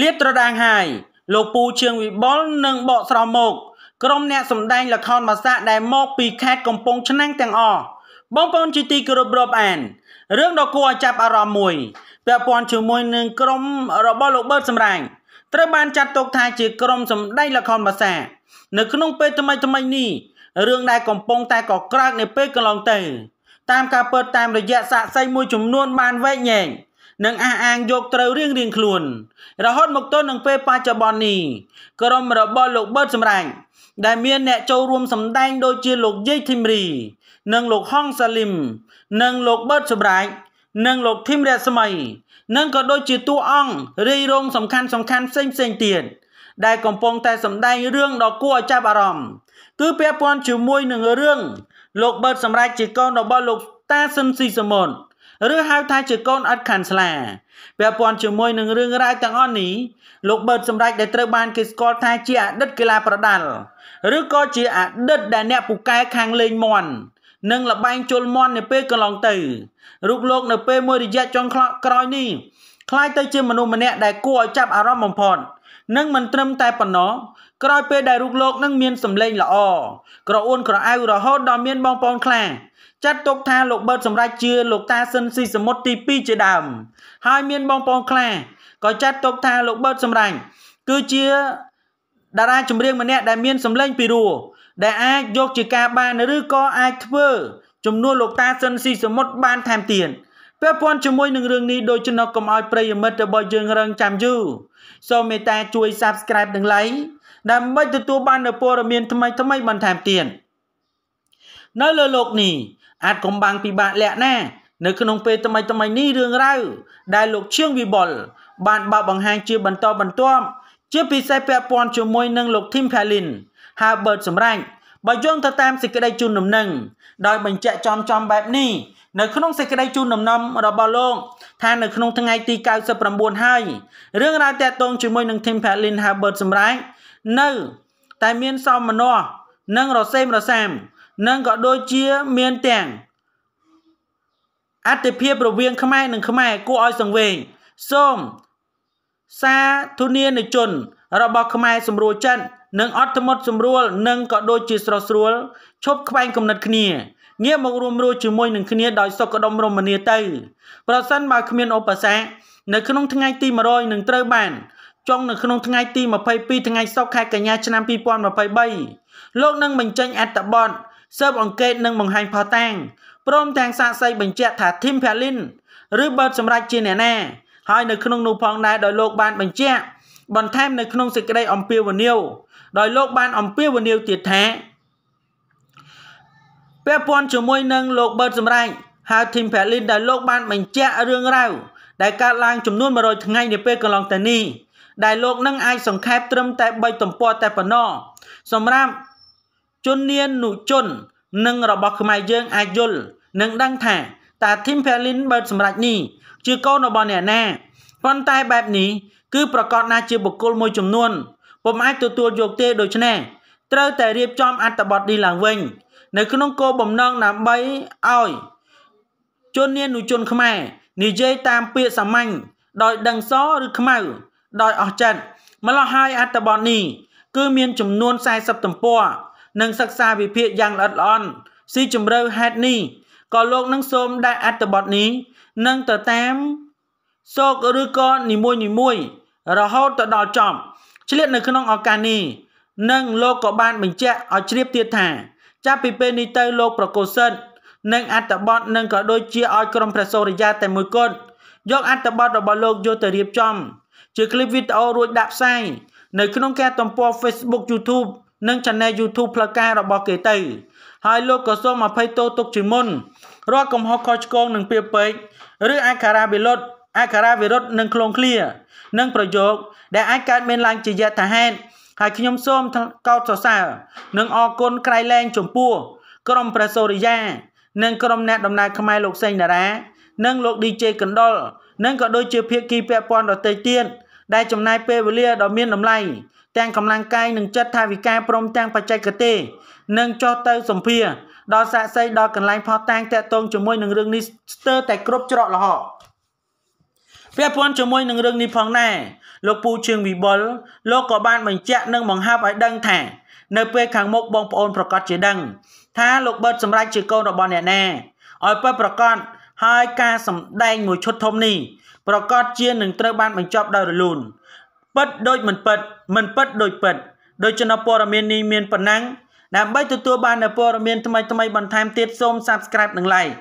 លាបត្រដាងហាយលោកពូជឿងវិបុលនិងបកស្រោមមកក្រុមអ្នកសម្ដែងល្ខោនបាសាក់ដែលមក ពីខេត្តកំពង់ឆ្នាំងទាំងអស់បងប្អូនជាទីគោរពរាប់អានរឿងដ៏គួរឲ្យចាប់អារម្មណ៍មួយពាក់ព័ន្ធជាមួយនឹងក្រុមរបស់លោកបឺតសម្រាញ់ត្រូវបានចាត់ទុកថាជាក្រុមសម្ដែងល្ខោនបាសាក់នៅក្នុងពេលថ្មីថ្មីនេះរឿងដែលកំពុងតែកក្រើកនៅពេលកន្លងទៅតាមការពិតតាមរយៈសាកសីមួយចំនួន បានវែកញែកនិងអះអាងយកត្រូវរៀងរៀងខ្លួន រហូតមកទល់នឹងពេលបច្ចុប្បន្ននេះក្រុមរបស់លោកបឺតសម្រាញ់ដែលមានអ្នកចូលរួមសម្ដែង ដូចជាលោកយេធីមរី និងលោកហុងសាលីមនិងលោកបឺតសម្រាញ់និងលោកធីមរស្មីនិងក៏ដូចជាតួអង្គរាយរងសំខាន់សំខាន់ផ្សេងផ្សេងទៀតដែលកំពុងតែសម្ដែងរឿងដ៏គួរឲ្យចាប់អារម្មណ៍គឺពាក់ព័ន្ធជាមួយនឹងរឿងលោកបឺតសម្រាប់ជាកូនរបស់លោកតាស៊ុនស៊ីសមុទ្រឬហៅថាជាកូនអត់ខាន់ស្លាពាក់ព័ន្ធជាមួយនឹងរឿងរ៉ាវទាំងអស់នេះលោកបឺតសម្ដេចដែលត្រូវបានគេស្គាល់ថាជាអតីតកីឡាប្រដាល់ឬក៏ជាអតីតដែល អ្នកពូកែខាងលេងមន់និងលបែងជុលមន់នៅពេលកន្លងទៅរូបលោកនៅពេលមួយរយៈចុងក្រោយនេះคล้ายទៅជាមនុស្សម្នាក់ដែលគួរឲ្យចាប់អារម្មណ៍បំផុតនិងមិនត្រឹមតែប៉ុណ្ណោះក្រោយពេលដែលរូបលោកនឹងមានសម្លេងល្អក្រអួនក្រអៅរហូតដល់មានបងប្អូនខ្លាចាត់ទុកថាលោកបឺតសម្រាប់ជាលោកតាស៊ិនស៊ីសមុទ្រទី2ជាដើមហើយមាន បងប្អូនខ្លាក៏ចាត់ទុកថាលោកបឺតសម្រាប់គឺជាតារាចម្រៀងម្នាក់ដែលមាន សម្លេងពីរោះដែលអាចយកជាការ បានឬក៏អាចធ្វើចំនួនលោកតាស៊ិនស៊ីសមុទ្របានថែមទៀតពាក់ព័ន្ធជាមួយនឹងរឿងនេះដូចចំណុចកុំឲ្យប្រិយមិត្តរបស់យើងរងចាំយូរសូមមេត្តាជួយ Subscribe និង Like ដើម្បីទទួលបាននូវព័ត៌មាន ថ្មីៗបន្ថែមទៀតនៅលើโลกនេះ អាចកំបាំងពិបាកលាក់ណានៅក្នុងពេលថ្មីថ្មីនេះរឿងរ៉ាវដែលលោកឈៀងវិបុលបាន បើកបង្ហាញជា បន្តបន្ទាប់ជាពិសេសពាក់ព័ន្ធជាមួយនឹងលោក Tim Palin Herbert សម្រាប់បើយោងទៅតាមសេចក្តីជូនដំណឹងដោយបញ្ជាក់ចំចំបែបនេះនៅក្នុងសេចក្តីជូនដំណំរបស់លោកថានៅក្នុងថ្ងៃទី99ហើយរឿងរ៉ាវតាក់ទងជាមួយនឹង Tim Patlin Herbert សម្រេចនៅតែមានសមនស្សនិងរសេមរសាមនិងក៏ដូចជាមានទាំងអតិភិបរវាង ខ្មែរ និងខ្មែរគួរឲ្យសង្វេគសូមសាធនានិជន របស់ខ្មែរសម្រួលចិត្តនិងអត់ធ្មត់សម្រួលនិងក៏ដូចជាស្រស់ស្រួលឈប់ខ្វែងគំនិតគ្នាងាកមករួមរស់ជាមួយនឹងគ្នាដោយសុខដុមរមនាទៅប្រសិនបើគ្មានឧបសគ្គនៅក្នុងថ្ងៃទី100នឹងត្រូវបានចុងនៅក្នុងថ្ងៃទី22ថ្ងៃសុក្រខែកញ្ញាឆ្នាំ2023លោកនឹងបញ្ចេញអត្តបទស៊ើបអង្កេតនិងបង្ហាញផតាំងព្រមទាំងសាកសីបញ្ជាក់ថា Tim Palin ឬបើសម្រាប់ជាអ្នកណាហើយនៅក្នុងនោះផងដែរដោយលោកបាន បញ្ជាក់បន្ថែមនៅក្នុងសេចក្តីអំពាវនាវដោយលោកបានអំពាវនាវទៀតថាពាក់ព័ន្ធជាមួយនឹងលោកបឺតសម្រេចហៅ Team Pelin ដែលលោកបានបញ្ជាក់រឿងរ៉ាវដែលកើតឡើងចំនួន100ថ្ងៃនាពេលកន្លងទៅនេះដែលលោកនឹងអាចសង្ខេបត្រឹមតែ3ទំព័រតែប៉ុណ្ណោះសម្រាប់ជននានុជននិងរបស់ខ្មែរយើងអាចយល់និងដឹងថាតើ Team Pelin បើសម្រាប់នេះជាកូនរបស់អ្នកណាប៉ុន្តែបែបនេះគឺប្រកាសណាជាបុគ្គលមួយចំនួនពុំអាចទទួលយកទេដូច្នេះត្រូវតែរៀបចំអត្ថបទនេះឡើងវិញ នៅក្នុងគោលបំណងដើម្បីឲ្យជននានុជនខ្មែរនិយាយតាមពាក្យសាមញ្ញដោយដឹងសឬខ្មៅដោយអស់ចិត្តម្លោះហើយអត្ថបទនេះគឺមានចំនួន40ទំព័រនិងសិក្សាវិភាគយ៉ាងល្អិតល្អន់ស៊ីជម្រៅហេតុនេះក៏លោកនឹងសូមដាក់អត្ថបទនេះនឹងទៅតាមសោកឬក៏នីមួយៗរហូតទៅដល់ចប់ឆ្លៀតនៅក្នុងឱកាសនេះនិងលោកក៏បានបញ្ជាក់ឲ្យជ្រាបទៀតថា ចាប់ពីពេលនេះទៅលោកប្រកោសិទ្ធនិងអត្តបទនិងក៏ដូចជាឲ្យក្រុមព្រះសូរិយាតែមួយគត់យកអត្តបទរបស់លោកយកទៅរៀបចំ ជាคลิปវីដេអូរួចដាក់ផ្សាយនៅក្នុងការទំព័រ Facebook YouTube និង Channel YouTube ផ្លូវការរបស់គេទៅហើយលោកក៏សូមអភ័យទោសទុកជាមុនរាល់កំហុសខុសឆ្គងនឹងពាក្យពេចឬអក្ខរាវិលុតអក្ខរាវិរុទ្ធនិងឃ្លងឃ្លានិងប្រយោគដែលអាចកើតមានឡើងជាយថាហេតុហើយខ្ញុំសូមកោតសរសើរនិងអរគុណក្រៃលែងចំពោះក្រុមព្រះសូរិយា និង ក្រុមអ្នកដំណើរខ្មែរលោកសេងតារានិងលោក DJ កណ្ដុលនិងក៏ដូចជាភាគីពាក់ព័ន្ធដទៃទៀតដែលចំណាយពេលវេលាដ៏មានតម្លៃទាំងកម្លាំងកាយនិងចិត្តថាវិការព្រមទាំងបច្ចេកទេសនិងចោះទៅសម្ភារដល់សាកសីដល់កន្លែងផោះតាំងតាក់ទងជាមួយនឹងរឿងនេះស្ទើរតែគ្រប់ច្រកល្ហកពាក់ព័ន្ធជាមួយនឹងរឿងនេះផងដែរលោកពូជើងវិបុលលោកក៏បានបញ្ជាក់និងបង្ហើបឲ្យដឹងថានៅ ពេលខាងមុខបងប្អូនប្រកាសជាដឹងថាលោកបឺតសម្រេចជាកូនរបស់អ្នកណាឲ្យពិតប្រកបហើយការសម្ដែងមួយឈុតធំនេះប្រកាសជានឹងត្រូវបាន បញ្ចប់ដោយរលូនពិតដូចមិនពិតមិនពិតដូចពិតដូច្នេះព័ត៌មាននេះមានប៉ុណ្ណឹងដើម្បីទទួលបាននូវព័ត៌មានថ្មីៗបន្ថែមទៀតសូម Subscribe និង Like